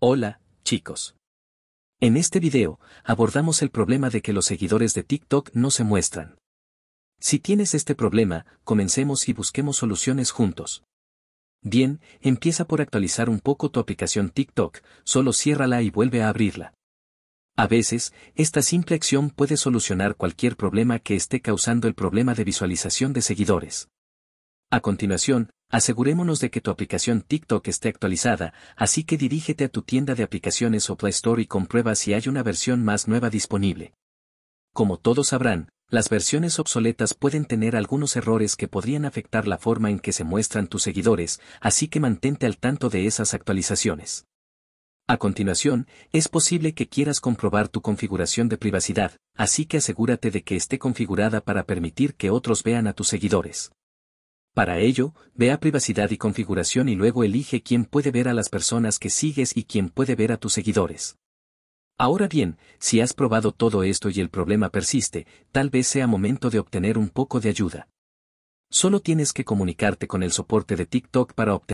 Hola, chicos. En este video, abordamos el problema de que los seguidores de TikTok no se muestran. Si tienes este problema, comencemos y busquemos soluciones juntos. Bien, empieza por actualizar un poco tu aplicación TikTok, solo ciérrala y vuelve a abrirla. A veces, esta simple acción puede solucionar cualquier problema que esté causando el problema de visualización de seguidores. A continuación, Asegurémonos de que tu aplicación TikTok esté actualizada, así que dirígete a tu tienda de aplicaciones o Play Store y comprueba si hay una versión más nueva disponible. Como todos sabrán, las versiones obsoletas pueden tener algunos errores que podrían afectar la forma en que se muestran tus seguidores, así que mantente al tanto de esas actualizaciones. A continuación, es posible que quieras comprobar tu configuración de privacidad, así que asegúrate de que esté configurada para permitir que otros vean a tus seguidores. Para ello, ve a privacidad y configuración y luego elige quién puede ver a las personas que sigues y quién puede ver a tus seguidores. Ahora bien, si has probado todo esto y el problema persiste, tal vez sea momento de obtener un poco de ayuda. Solo tienes que comunicarte con el soporte de TikTok para obtener